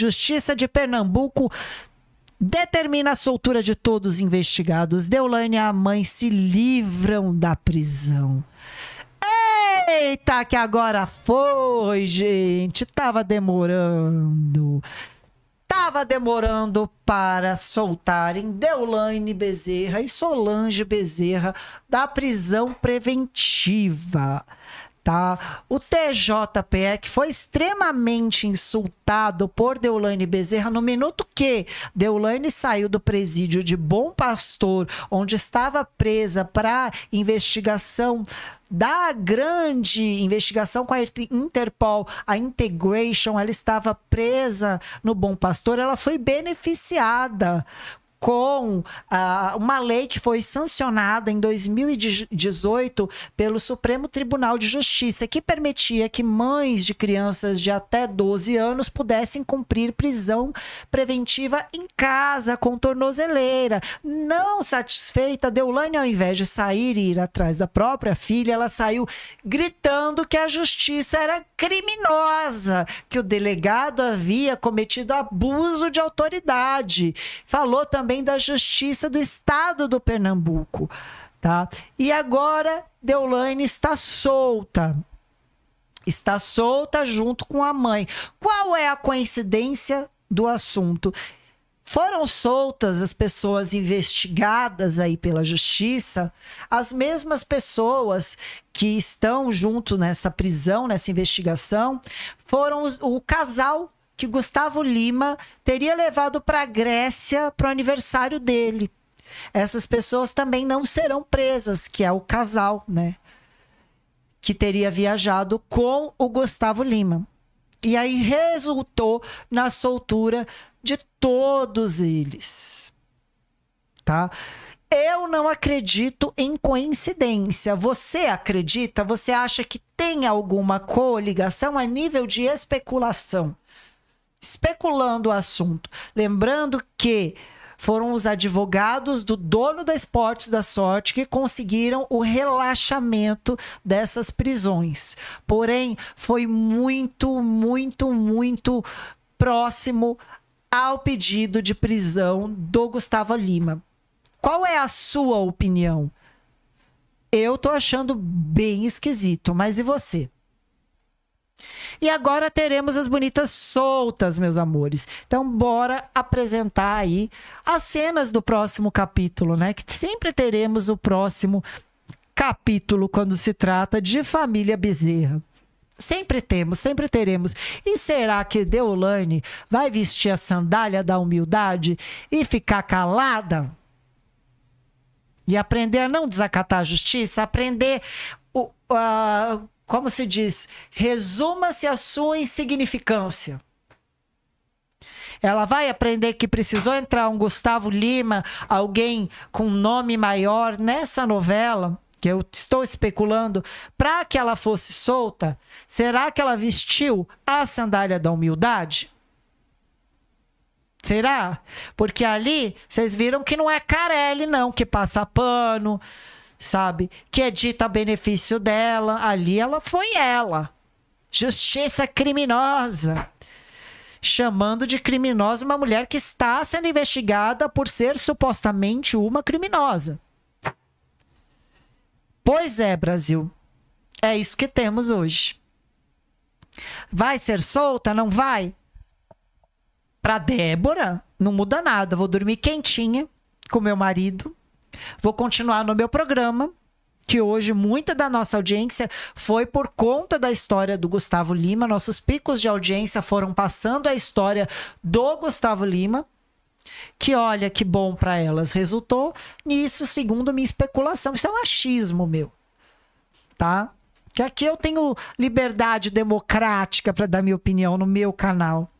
Justiça de Pernambuco determina a soltura de todos os investigados. Deolane e a mãe se livram da prisão. Eita, que agora foi, gente. Tava demorando. Tava demorando para soltarem Deolane Bezerra e Solange Bezerra da prisão preventiva tá? O TJPE que foi extremamente insultado por Deulane Bezerra no minuto que Deulane saiu do presídio de Bom Pastor, onde estava presa para investigação da grande investigação com a Interpol, a Integration, ela estava presa no Bom Pastor, ela foi beneficiada com ah, uma lei que foi sancionada em 2018 pelo Supremo Tribunal de Justiça, que permitia que mães de crianças de até 12 anos pudessem cumprir prisão preventiva em casa, com tornozeleira. Não satisfeita, Deulane, ao invés de sair e ir atrás da própria filha, ela saiu gritando que a justiça era criminosa, que o delegado havia cometido abuso de autoridade. Falou também também da Justiça do Estado do Pernambuco. Tá? E agora Deolane está solta. Está solta junto com a mãe. Qual é a coincidência do assunto? Foram soltas as pessoas investigadas aí pela justiça, as mesmas pessoas que estão junto nessa prisão, nessa investigação, foram o casal que Gustavo Lima teria levado para a Grécia para o aniversário dele. Essas pessoas também não serão presas, que é o casal, né? Que teria viajado com o Gustavo Lima. E aí resultou na soltura de todos eles. Tá? Eu não acredito em coincidência. Você acredita? Você acha que tem alguma coligação a nível de especulação? especulando o assunto. Lembrando que foram os advogados do dono da Esportes da Sorte que conseguiram o relaxamento dessas prisões. Porém, foi muito, muito, muito próximo ao pedido de prisão do Gustavo Lima. Qual é a sua opinião? Eu tô achando bem esquisito, mas e você? E agora teremos as bonitas soltas, meus amores. Então, bora apresentar aí as cenas do próximo capítulo, né? Que sempre teremos o próximo capítulo quando se trata de família Bezerra. Sempre temos, sempre teremos. E será que Deolane vai vestir a sandália da humildade e ficar calada? E aprender a não desacatar a justiça, aprender o, uh, como se diz, resuma-se a sua insignificância. Ela vai aprender que precisou entrar um Gustavo Lima, alguém com nome maior nessa novela, que eu estou especulando, para que ela fosse solta. Será que ela vestiu a sandália da humildade? Será? Porque ali vocês viram que não é Carelli, não, que passa pano, sabe? Que é dita benefício dela. Ali ela foi ela. Justiça criminosa. Chamando de criminosa uma mulher que está sendo investigada por ser supostamente uma criminosa. Pois é, Brasil. É isso que temos hoje. Vai ser solta? Não vai? Pra Débora, não muda nada. Vou dormir quentinha com meu marido Vou continuar no meu programa, que hoje muita da nossa audiência foi por conta da história do Gustavo Lima. Nossos picos de audiência foram passando a história do Gustavo Lima. Que olha que bom para elas resultou nisso, segundo minha especulação. Isso é um achismo meu, tá? Que aqui eu tenho liberdade democrática para dar minha opinião no meu canal.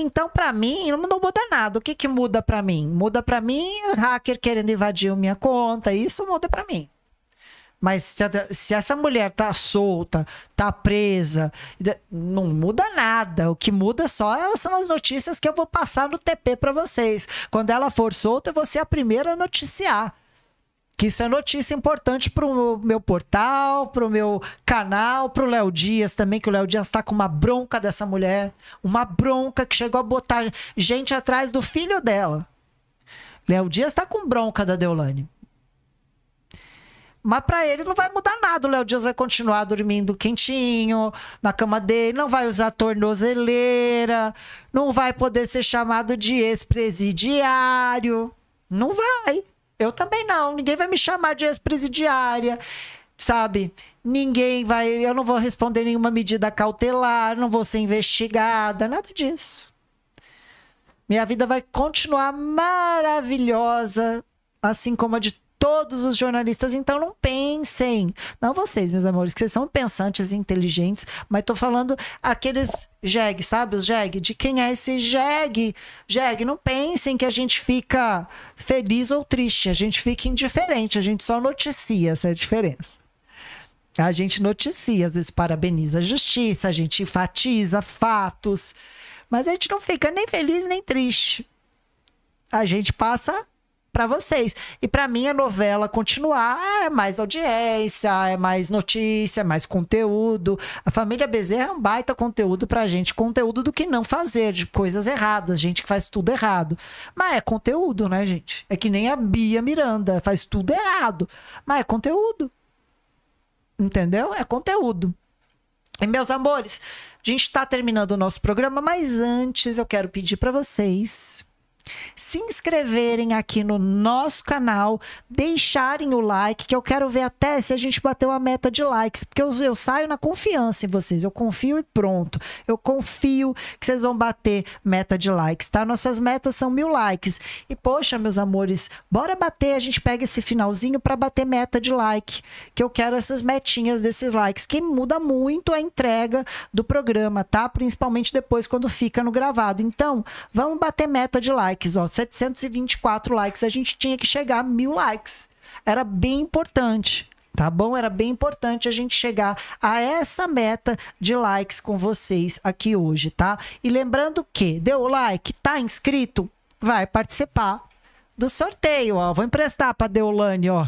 Então, para mim, não, muda nada. O que, que muda para mim? Muda para mim hacker querendo invadir minha conta. Isso muda para mim. Mas se, se, essa mulher tá solta, tá presa, não muda nada. O que muda só são as notícias que eu vou passar no TP para vocês. Quando ela for solta, eu vou ser a primeira a noticiar que isso é notícia importante para o meu portal, para o meu canal, para o Léo Dias também, que o Léo Dias está com uma bronca dessa mulher, uma bronca que chegou a botar gente atrás do filho dela. Léo Dias está com bronca da Deolane. Mas para ele não vai mudar nada. O Léo Dias vai continuar dormindo quentinho na cama dele, não vai usar tornozeleira, não vai poder ser chamado de ex-presidiário. Não vai. Eu também não. Ninguém vai me chamar de ex-presidiária, sabe? Ninguém vai. Eu não vou responder nenhuma medida cautelar, não vou ser investigada, nada disso. Minha vida vai continuar maravilhosa, assim como a de todos os jornalistas, então não pensem. Não vocês, meus amores, que vocês são pensantes e inteligentes, mas estou falando aqueles jegue, sabe? Os jegue, de quem é esse jegue? Jegue, não pensem que a gente fica feliz ou triste, a gente fica indiferente, a gente só noticia essa é a diferença. A gente noticia, às vezes parabeniza a justiça, a gente enfatiza fatos, mas a gente não fica nem feliz nem triste. A gente passa para vocês. E para mim, a novela continuar é mais audiência, é mais notícia, é mais conteúdo. A família Bezerra é um baita conteúdo pra gente. Conteúdo do que não fazer, de coisas erradas, gente que faz tudo errado. Mas é conteúdo, né, gente? É que nem a Bia Miranda, faz tudo errado. Mas é conteúdo. Entendeu? É conteúdo. E, meus amores, a gente está terminando o nosso programa, mas antes eu quero pedir para vocês se inscreverem aqui no nosso canal, deixarem o like, que eu quero ver até se a gente bateu a meta de likes, porque eu, eu saio na confiança em vocês, eu confio e pronto. Eu confio que vocês vão bater meta de likes, tá? Nossas metas são mil likes. E poxa, meus amores, bora bater, a gente pega esse finalzinho para bater meta de like, que eu quero essas metinhas desses likes, que muda muito a entrega do programa, tá? Principalmente depois quando fica no gravado. Então, vamos bater meta de like likes, ó. 724 likes. A gente tinha que chegar a mil likes. Era bem importante. Tá bom? Era bem importante a gente chegar a essa meta de likes com vocês aqui hoje, tá? E lembrando que deu o like, tá inscrito, vai participar do sorteio, ó. Vou emprestar para Deolane, ó.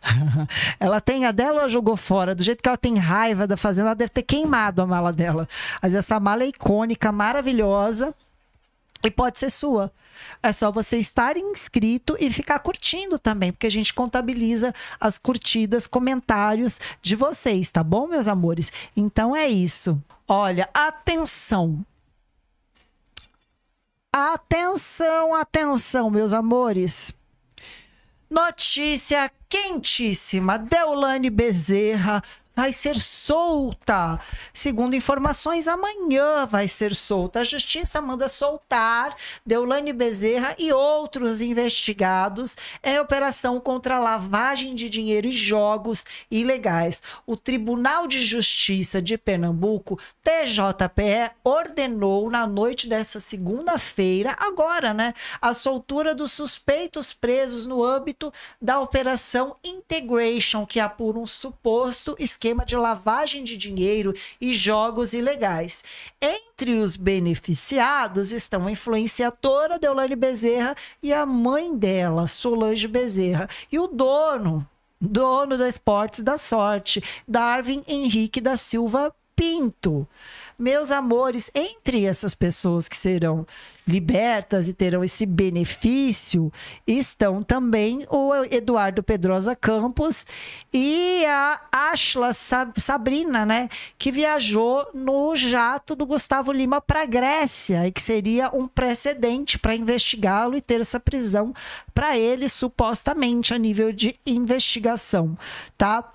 ela tem a dela, jogou fora. Do jeito que ela tem raiva da fazenda, ela deve ter queimado a mala dela. Mas essa mala é icônica, maravilhosa. E pode ser sua. É só você estar inscrito e ficar curtindo também, porque a gente contabiliza as curtidas, comentários de vocês, tá bom, meus amores? Então é isso. Olha, atenção. Atenção, atenção, meus amores. Notícia quentíssima. Deolane Bezerra vai ser solta. Segundo informações, amanhã vai ser solta. A justiça manda soltar Deulane Bezerra e outros investigados em é operação contra lavagem de dinheiro e jogos ilegais. O Tribunal de Justiça de Pernambuco, TJPE, ordenou na noite dessa segunda-feira, agora, né, a soltura dos suspeitos presos no âmbito da operação Integration, que apura é um suposto esquema esquema de lavagem de dinheiro e jogos ilegais. Entre os beneficiados estão a influenciadora Deolane Bezerra e a mãe dela, Solange Bezerra, e o dono, dono da Esportes da Sorte, Darwin Henrique da Silva Pinto. Meus amores, entre essas pessoas que serão libertas e terão esse benefício estão também o Eduardo Pedrosa Campos e a Ashla Sabrina, né, que viajou no jato do Gustavo Lima para a Grécia e que seria um precedente para investigá-lo e ter essa prisão para ele supostamente a nível de investigação, tá?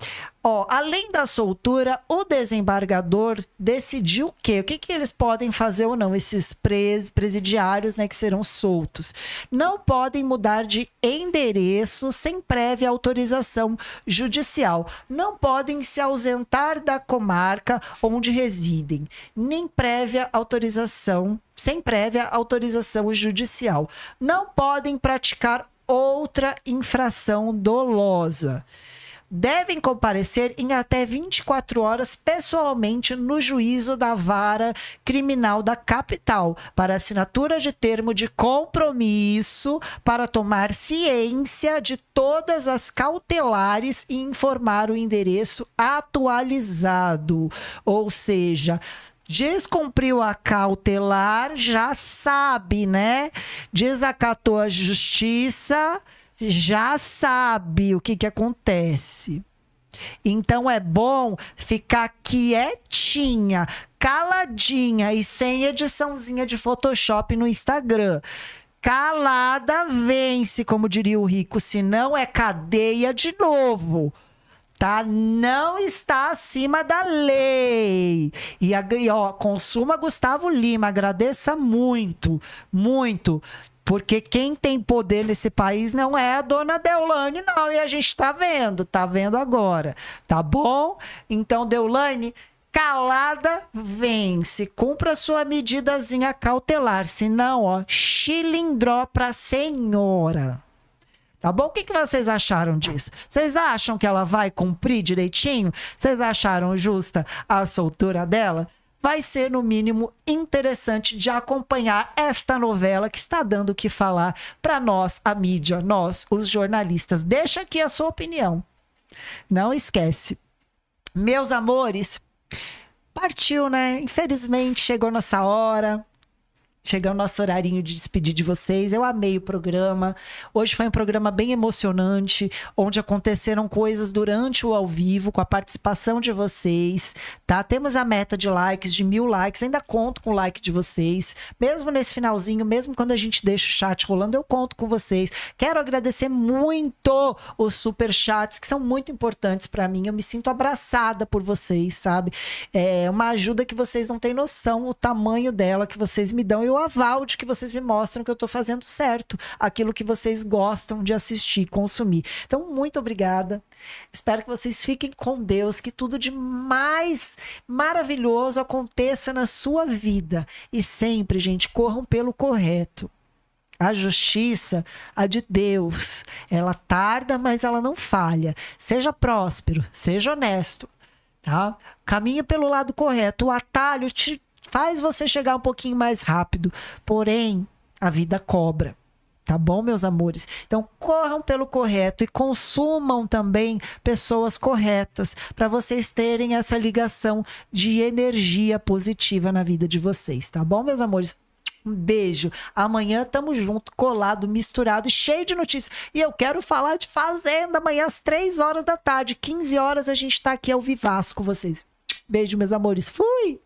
Ó, além da soltura, o desembargador decidiu o quê? O que, que eles podem fazer ou não, esses pres, presidiários né, que serão soltos? Não podem mudar de endereço sem prévia autorização judicial. Não podem se ausentar da comarca onde residem, nem prévia autorização, sem prévia autorização judicial. Não podem praticar outra infração dolosa devem comparecer em até 24 horas pessoalmente no juízo da vara criminal da capital para assinatura de termo de compromisso para tomar ciência de todas as cautelares e informar o endereço atualizado. Ou seja, descumpriu a cautelar, já sabe, né? Desacatou a justiça já sabe o que, que acontece. Então é bom ficar quietinha, caladinha e sem ediçãozinha de Photoshop no Instagram. Calada vence, como diria o Rico, se não é cadeia de novo. Tá? Não está acima da lei. E, ó, consuma Gustavo Lima, agradeça muito, muito. Porque quem tem poder nesse país não é a dona Deulane, não. E a gente está vendo, está vendo agora. Tá bom? Então, Deulane, calada vence. Cumpra sua medidazinha cautelar. Senão, ó, chilindró pra senhora. Tá bom? O que, que vocês acharam disso? Vocês acham que ela vai cumprir direitinho? Vocês acharam justa a soltura dela? vai ser, no mínimo, interessante de acompanhar esta novela que está dando o que falar para nós, a mídia, nós, os jornalistas. Deixa aqui a sua opinião. Não esquece. Meus amores, partiu, né? Infelizmente chegou nossa hora. Chegar o nosso horarinho de despedir de vocês. Eu amei o programa. Hoje foi um programa bem emocionante, onde aconteceram coisas durante o ao vivo, com a participação de vocês, tá? Temos a meta de likes, de mil likes. Ainda conto com o like de vocês. Mesmo nesse finalzinho, mesmo quando a gente deixa o chat rolando, eu conto com vocês. Quero agradecer muito os super chats, que são muito importantes para mim. Eu me sinto abraçada por vocês, sabe? É uma ajuda que vocês não têm noção, o tamanho dela que vocês me dão. Eu o aval de que vocês me mostram que eu estou fazendo certo aquilo que vocês gostam de assistir, consumir. Então, muito obrigada. Espero que vocês fiquem com Deus, que tudo de mais maravilhoso aconteça na sua vida. E sempre, gente, corram pelo correto. A justiça, a de Deus, ela tarda, mas ela não falha. Seja próspero, seja honesto, tá? Caminha pelo lado correto. O atalho te Faz você chegar um pouquinho mais rápido. Porém, a vida cobra. Tá bom, meus amores? Então, corram pelo correto e consumam também pessoas corretas para vocês terem essa ligação de energia positiva na vida de vocês, tá bom, meus amores? Um beijo. Amanhã tamo junto, colado, misturado, cheio de notícias. E eu quero falar de Fazenda amanhã às 3 horas da tarde. 15 horas a gente tá aqui ao vivasco com vocês. Beijo, meus amores. Fui!